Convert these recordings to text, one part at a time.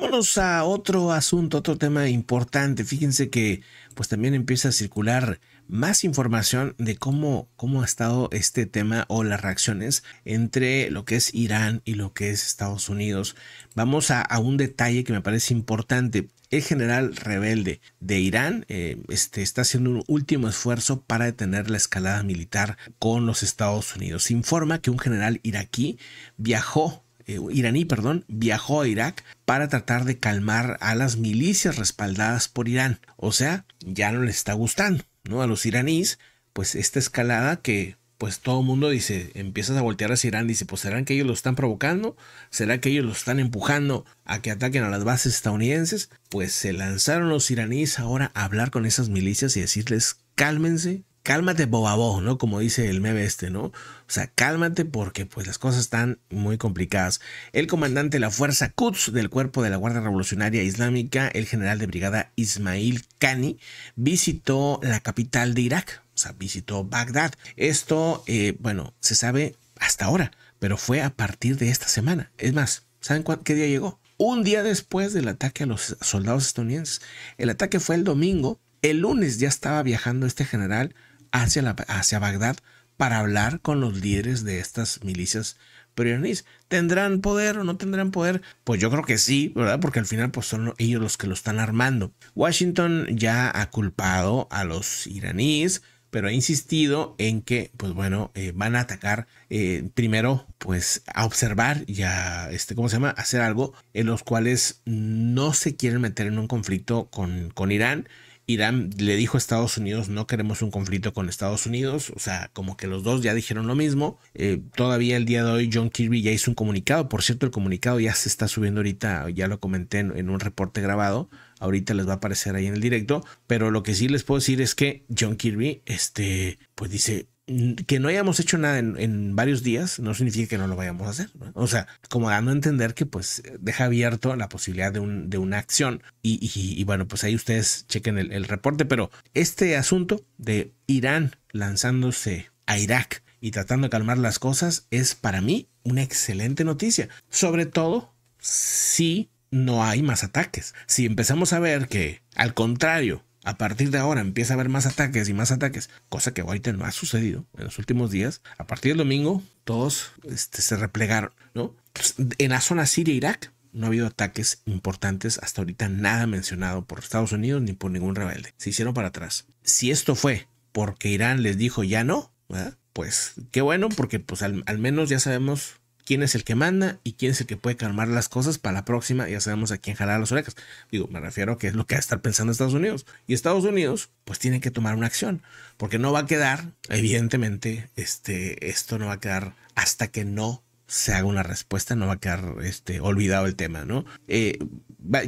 Vámonos a otro asunto, otro tema importante. Fíjense que pues también empieza a circular más información de cómo, cómo ha estado este tema o las reacciones entre lo que es Irán y lo que es Estados Unidos. Vamos a, un detalle que me parece importante. El general rebelde de Irán eh, este, está haciendo un último esfuerzo para detener la escalada militar con los Estados Unidos. Se informa que un general iraquí viajó eh, iraní, perdón, viajó a Irak para tratar de calmar a las milicias respaldadas por Irán. O sea, ya no les está gustando, ¿no? A los iraníes, pues esta escalada que pues todo el mundo dice, empiezas a voltear hacia Irán, dice, pues serán que ellos lo están provocando, será que ellos lo están empujando a que ataquen a las bases estadounidenses, pues se lanzaron los iraníes ahora a hablar con esas milicias y decirles, cálmense, cálmate bobabó, ¿no? Como dice el meme este, ¿no? O sea, cálmate porque pues las cosas están muy complicadas. El comandante de la fuerza Quds del cuerpo de la Guardia Revolucionaria Islámica, el general de brigada Ismail Khani, visitó la capital de Irak, o sea, visitó Bagdad. Esto, eh, bueno, se sabe hasta ahora, pero fue a partir de esta semana. Es más, ¿saben qué día llegó? Un día después del ataque a los soldados estadounidenses. El ataque fue el domingo. El lunes ya estaba viajando este general hacia, la, hacia Bagdad para hablar con los líderes de estas milicias iraníes ¿Tendrán poder o no tendrán poder? Pues yo creo que sí, ¿verdad? Porque al final pues, son ellos los que lo están armando. Washington ya ha culpado a los iraníes, pero ha insistido en que, pues bueno, eh, van a atacar eh, primero, pues a observar y a, este, ¿cómo se llama?, hacer algo en los cuales no se quieren meter en un conflicto con, con Irán Irán le dijo a Estados Unidos no queremos un conflicto con Estados Unidos, o sea, como que los dos ya dijeron lo mismo. Eh, todavía el día de hoy John Kirby ya hizo un comunicado, por cierto el comunicado ya se está subiendo ahorita, ya lo comenté en, en un reporte grabado, ahorita les va a aparecer ahí en el directo, pero lo que sí les puedo decir es que John Kirby, este, pues dice, que no hayamos hecho nada en, varios días no significa que no lo vayamos a hacer. O sea, como dando a entender que pues deja abierto la posibilidad de, una acción. Y, bueno, pues ahí ustedes chequen el reporte. Pero este asunto de Irán lanzándose a Irak y tratando de calmar las cosas es para mí una excelente noticia. Sobre todo si no hay más ataques. Si empezamos a ver que al contrario a partir de ahora empieza a haber más ataques y más ataques, cosa que ahorita no ha sucedido en los últimos días. A partir del domingo, todos este, se replegaron, ¿no? Pues, en la zona Siria-Irak no ha habido ataques importantes hasta ahorita, nada mencionado por Estados Unidos ni por ningún rebelde. Se hicieron para atrás. Si esto fue porque Irán les dijo ya no, pues qué bueno, porque pues al menos ya sabemos quién es el que manda y quién es el que puede calmar las cosas para la próxima, ya sabemos a quién jalar las orejas. Digo, me refiero a que es lo que va a estar pensando Estados Unidos. Y Estados Unidos, pues tiene que tomar una acción, porque no va a quedar, evidentemente, este, esto no va a quedar hasta que no se haga una respuesta, no va a quedar este, olvidado el tema, ¿no? Eh,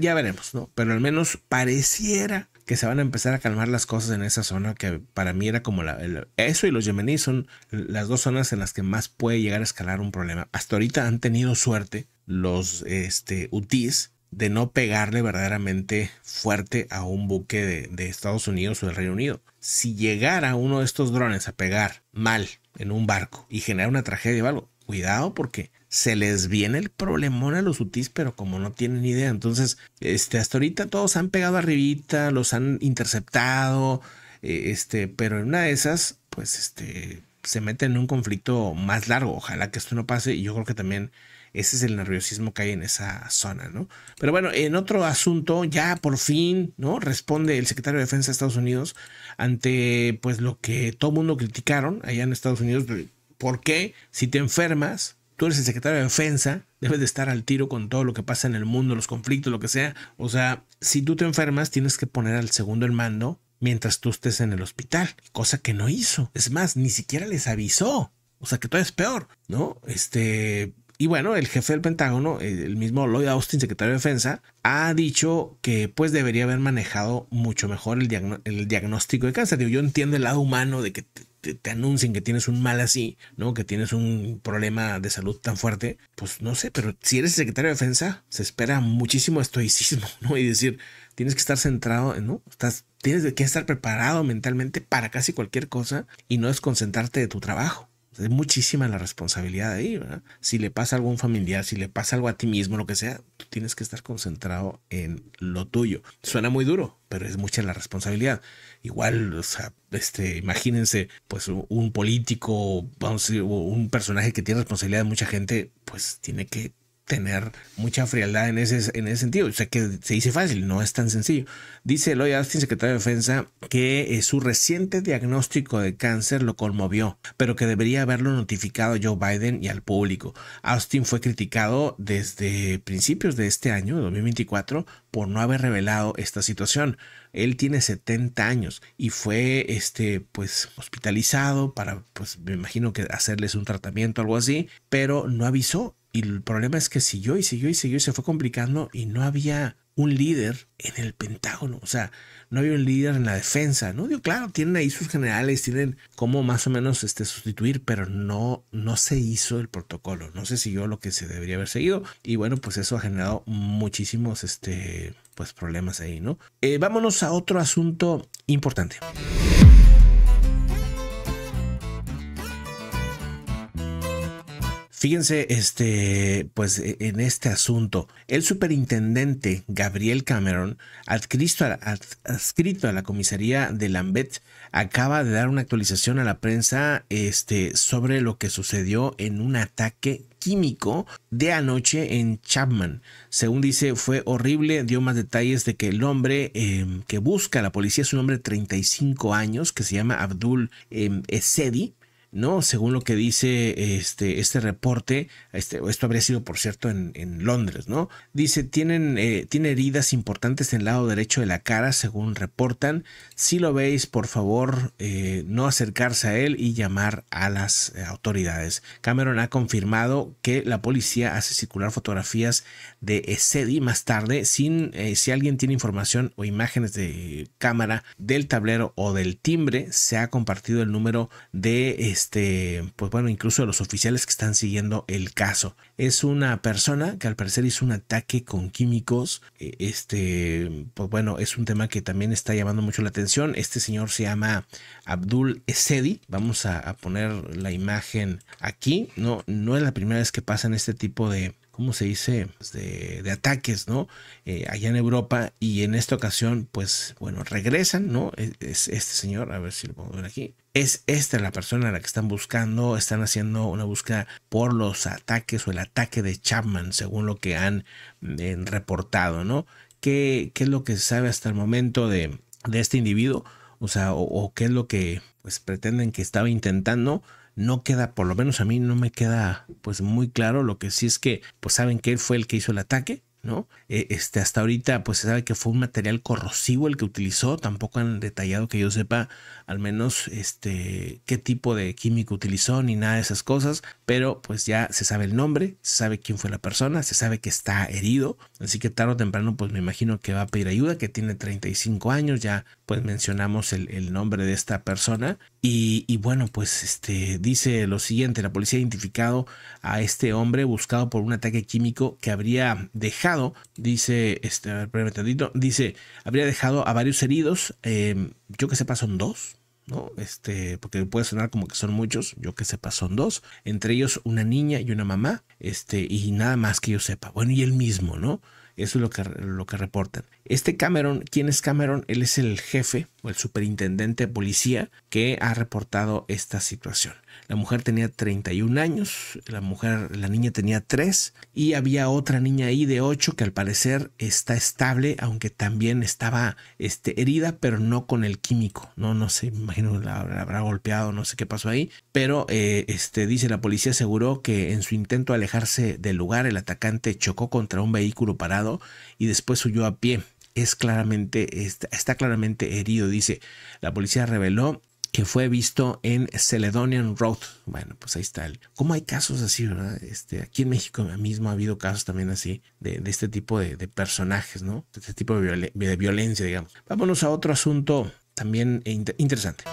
ya veremos, ¿no? Pero al menos pareciera que se van a empezar a calmar las cosas en esa zona que para mí era como la, eso y los yemeníes son las dos zonas en las que más puede llegar a escalar un problema. Hasta ahorita han tenido suerte los este, UTIs de no pegarle verdaderamente fuerte a un buque de, de Estados Unidos o del Reino Unido. Si llegara uno de estos drones a pegar mal en un barco y generar una tragedia o algo, cuidado porque se les viene el problemón a los UTIs, pero como no tienen idea. Entonces, este, hasta ahorita todos han pegado arribita, los han interceptado, eh, este, pero en una de esas, pues este, se meten en un conflicto más largo. Ojalá que esto no pase y yo creo que también ese es el nerviosismo que hay en esa zona, ¿no? Pero bueno, en otro asunto, ya por fin, ¿no? Responde el secretario de Defensa de Estados Unidos ante, pues, lo que todo mundo criticaron allá en Estados Unidos, porque si te enfermas, tú eres el secretario de defensa, debes de estar al tiro con todo lo que pasa en el mundo, los conflictos, lo que sea. O sea, si tú te enfermas, tienes que poner al segundo el mando mientras tú estés en el hospital, cosa que no hizo. Es más, ni siquiera les avisó. O sea, que todo es peor, ¿no? Este, y bueno, el jefe del Pentágono, el mismo Lloyd Austin, secretario de Defensa, ha dicho que pues debería haber manejado mucho mejor el, diagnóstico de cáncer. Digo, yo entiendo el lado humano de que te, anuncien que tienes un mal así, ¿no? Que tienes un problema de salud tan fuerte, pues no sé, pero si eres secretario de defensa, se espera muchísimo estoicismo, ¿no? Y decir, tienes que estar centrado, ¿no? tienes que estar preparado mentalmente para casi cualquier cosa y no desconcentrarte de tu trabajo. Es muchísima la responsabilidad ahí, ¿verdad? Si le pasa algo a un familiar, si le pasa algo a ti mismo, lo que sea, tú tienes que estar concentrado en lo tuyo. Suena muy duro, pero es mucha la responsabilidad. Igual, o sea, este, imagínense, pues un político, o un personaje que tiene responsabilidad de mucha gente, pues tiene que tener mucha frialdad en ese, en ese sentido. O sea, que se dice fácil, no es tan sencillo. Dice Lloyd Austin, secretario de Defensa, que eh, su reciente diagnóstico de cáncer lo conmovió, pero que debería haberlo notificado a Joe Biden y al público. Austin fue criticado desde principios de este año, 2024, por no haber revelado esta situación. Él tiene 70 años y fue este pues hospitalizado para pues me imagino que hacerles un tratamiento o algo así, pero no avisó y el problema es que siguió y siguió y siguió y se fue complicando y no había un líder en el Pentágono, o sea, no había un líder en la defensa, ¿no? Digo, claro, tienen ahí sus generales, tienen cómo más o menos este, sustituir, pero no, no se hizo el protocolo, no se siguió lo que se debería haber seguido y bueno, pues eso ha generado muchísimos este, pues, problemas ahí, ¿no? Eh, vámonos a otro asunto importante. Fíjense, este, pues e, en este asunto, el superintendente Gabriel Cameron, adscrito a, la, comisaría de Lambeth, acaba de dar una actualización a la prensa este, sobre lo que sucedió en un ataque químico de anoche en Chapman. Según dice, fue horrible. Dio más detalles de que el hombre em, que busca la policía es un hombre de 35 años que se llama Abdul em, Esedi ¿no? Según lo que dice este, este reporte, este, esto habría sido, por cierto, en, Londres, ¿no? Dice, tienen, eh, tiene heridas importantes en el lado derecho de la cara, según reportan. Si lo veis, por favor, eh, no acercarse a él y llamar a las eh, autoridades. Cameron ha confirmado que la policía hace circular fotografías de SEDI más tarde, sin, eh, si alguien tiene información o imágenes de cámara del tablero o del timbre, se ha compartido el número de este, pues bueno, incluso de los oficiales que están siguiendo el caso. Es una persona que al parecer hizo un ataque con químicos. Eh, este, pues bueno, es un tema que también está llamando mucho la atención. Este señor se llama Abdul Esedi. Vamos a, poner la imagen aquí. No, no es la primera vez que pasan este tipo de, ¿cómo se dice?, pues, de, ataques, ¿no? Eh, allá en Europa y en esta ocasión, pues bueno, regresan, ¿no? E, es, este señor, a ver si lo puedo ver aquí. Es esta la persona a la que están buscando, están haciendo una búsqueda por los ataques o el ataque de Chapman, según lo que han eh, reportado, ¿no? ¿Qué, ¿Qué, es lo que se sabe hasta el momento de, este individuo? O sea, o, o qué es lo que pues pretenden que estaba intentando no queda, por lo menos a mí no me queda pues muy claro. Lo que sí es que pues saben que él fue el que hizo el ataque ¿no? E, este, hasta ahorita pues se sabe que fue un material corrosivo el que utilizó, tampoco han detallado que yo sepa al menos este, qué tipo de químico utilizó ni nada de esas cosas, pero pues ya se sabe el nombre, se sabe quién fue la persona, se sabe que está herido, así que tarde o temprano pues me imagino que va a pedir ayuda, que tiene 35 años, ya pues mencionamos el, nombre de esta persona y, y, bueno pues este, dice lo siguiente, la policía ha identificado a este hombre buscado por un ataque químico que habría dejado dice, este, dice, habría dejado a varios heridos, em, yo que sepa son dos, ¿no? Este, porque puede sonar como que son muchos, yo que sepa son dos, entre ellos una niña y una mamá, este, y nada más que yo sepa, bueno, y él mismo, ¿no? Eso es lo que, lo que reportan. Este Cameron, ¿quién es Cameron? Él es el jefe el superintendente policía que ha reportado esta situación. La mujer tenía 31 años, la mujer, la niña tenía 3 y había otra niña ahí de 8 que al parecer está estable, aunque también estaba este, herida, pero no con el químico. No, no sé, imagino la, la habrá golpeado, no sé qué pasó ahí. Pero eh, este, dice la policía aseguró que en su intento de alejarse del lugar el atacante chocó contra un vehículo parado y después huyó a pie es claramente, está, claramente herido. Dice, la policía reveló que fue visto en Celedonian Road. Bueno, pues ahí está. El, ¿Cómo hay casos así, verdad? Este, aquí en México mismo ha habido casos también así de, este tipo de, personajes, ¿no? De este tipo de, violencia, digamos. Vámonos a otro asunto también interesante.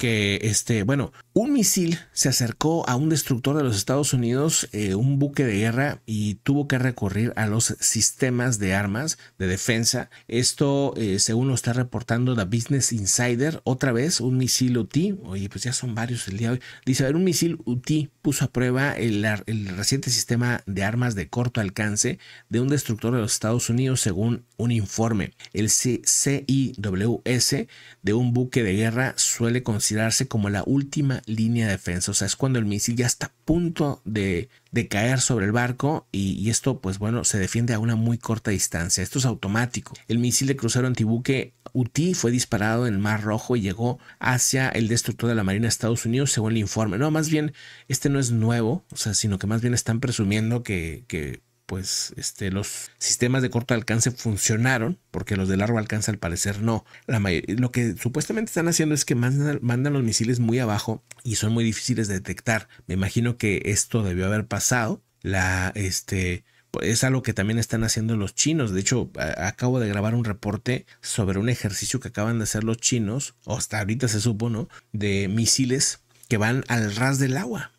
Que este, bueno, un misil se acercó a un destructor de los Estados Unidos, eh, un buque de guerra, y tuvo que recurrir a los sistemas de armas de defensa. Esto, eh, según lo está reportando The Business Insider, otra vez un misil UTI. Oye, pues ya son varios el día de hoy. Dice, a ver, un misil UTI puso a prueba el, el reciente sistema de armas de corto alcance de un destructor de los Estados Unidos, según un informe. El CIWS de un buque de guerra suele considerarse como la última línea de defensa. O sea, es cuando el misil ya está a punto de, de caer sobre el barco y, esto, pues bueno, se defiende a una muy corta distancia. Esto es automático. El misil de crucero antibuque UTI fue disparado en el Mar Rojo y llegó hacia el destructor de la Marina de Estados Unidos, según el informe. No, más bien, este no es nuevo, o sea, sino que más bien están presumiendo que, que pues este, los sistemas de corto alcance funcionaron, porque los de largo alcance al parecer no. La lo que supuestamente están haciendo es que mandan, mandan los misiles muy abajo y son muy difíciles de detectar. Me imagino que esto debió haber pasado. La, este, pues, es algo que también están haciendo los chinos. De hecho, acabo de grabar un reporte sobre un ejercicio que acaban de hacer los chinos, o hasta ahorita se supo, ¿no? De misiles que van al ras del agua.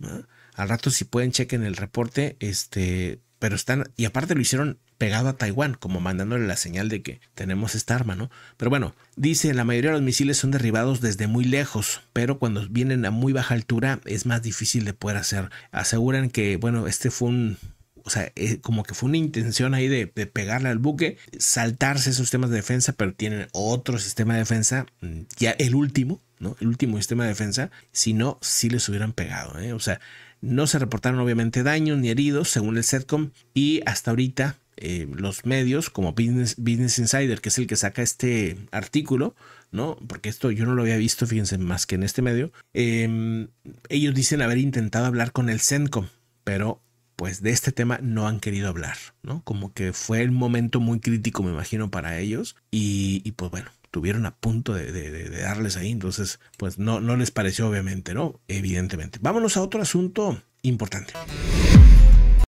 Al rato, si pueden, chequen el reporte. Este, pero están, y aparte lo hicieron pegado a Taiwán, como mandándole la señal de que tenemos esta arma, ¿no? Pero bueno, dice, la mayoría de los misiles son derribados desde muy lejos, pero cuando vienen a muy baja altura es más difícil de poder hacer. Aseguran que, bueno, este fue un, o sea, eh, como que fue una intención ahí de, pegarle al buque, saltarse esos temas de defensa, pero tienen otro sistema de defensa, mm, ya el último, ¿no? El último sistema de defensa, si no, sí les hubieran pegado, ¿eh? O sea, no se reportaron obviamente daños ni heridos, según el SETCOM, y hasta ahorita eh, los medios como Business, Insider, que es el que saca este artículo, ¿no? Porque esto yo no lo había visto, fíjense, más que en este medio. Em, ellos dicen haber intentado hablar con el CENCOM, pero pues de este tema no han querido hablar, ¿no? Como que fue el momento muy crítico, me imagino, para ellos. y pues bueno, estuvieron a punto de, darles ahí. Entonces, pues no, no les pareció obviamente, ¿no? Evidentemente. Vámonos a otro asunto importante.